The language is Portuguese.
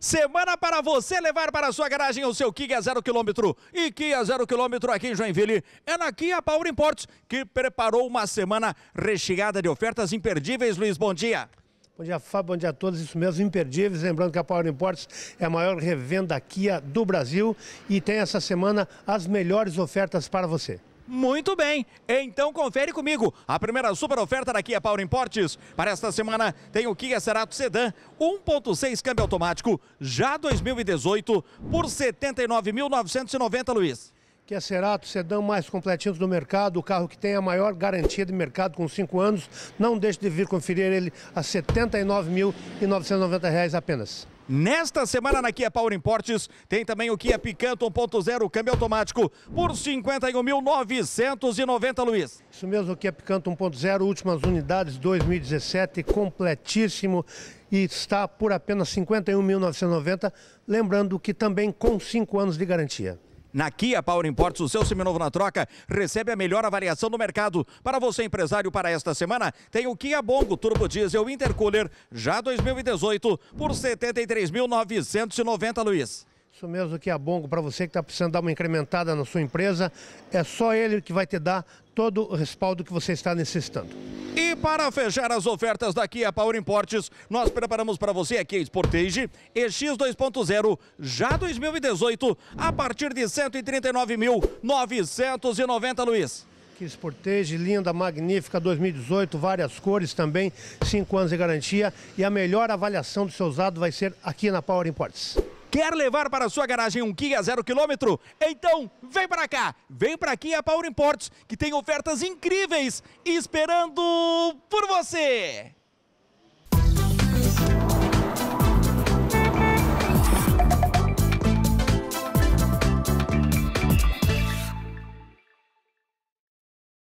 Semana para você levar para a sua garagem o seu Kia 0 km e Kia 0 km aqui em Joinville. É na Kia Power Imports que preparou uma semana recheada de ofertas imperdíveis. Luiz, bom dia. Bom dia, Fábio. Bom dia a todos. Isso mesmo, imperdíveis. Lembrando que a Power Imports é a maior revenda Kia do Brasil e tem essa semana as melhores ofertas para você. Muito bem, então confere comigo. A primeira super oferta daqui é Power Importes. Para esta semana tem o Kia Cerato Sedan 1.6 câmbio automático, já 2018, por 79.990, Luiz. Kia Cerato, sedã mais completinho do mercado, o carro que tem a maior garantia de mercado com 5 anos. Não deixe de vir conferir ele a R$ 79.990 apenas. Nesta semana na Kia Power Importes tem também o Kia Picanto 1.0 câmbio automático por 51.990, Luiz. Isso mesmo, o Kia Picanto 1.0, últimas unidades 2017, completíssimo e está por apenas 51.990, lembrando que também com 5 anos de garantia. Na Kia Power Imports, o seu seminovo na troca recebe a melhor avaliação do mercado. Para você, empresário, para esta semana, tem o Kia Bongo Turbo Diesel Intercooler, já 2018, por 73.990, Luiz. Isso mesmo, o Kia Bongo, para você que está precisando dar uma incrementada na sua empresa, é só ele que vai te dar todo o respaldo que você está necessitando. E para fechar as ofertas daqui a Power Importes, nós preparamos para você aqui a Sportage EX 2.0, já 2018, a partir de 139.990, Luiz. Que Sportage, linda, magnífica, 2018, várias cores também, 5 anos de garantia e a melhor avaliação do seu usado vai ser aqui na Power Importes. Quer levar para sua garagem um Kia zero quilômetro? Então vem para cá, vem para aqui a Power Imports, que tem ofertas incríveis esperando por você!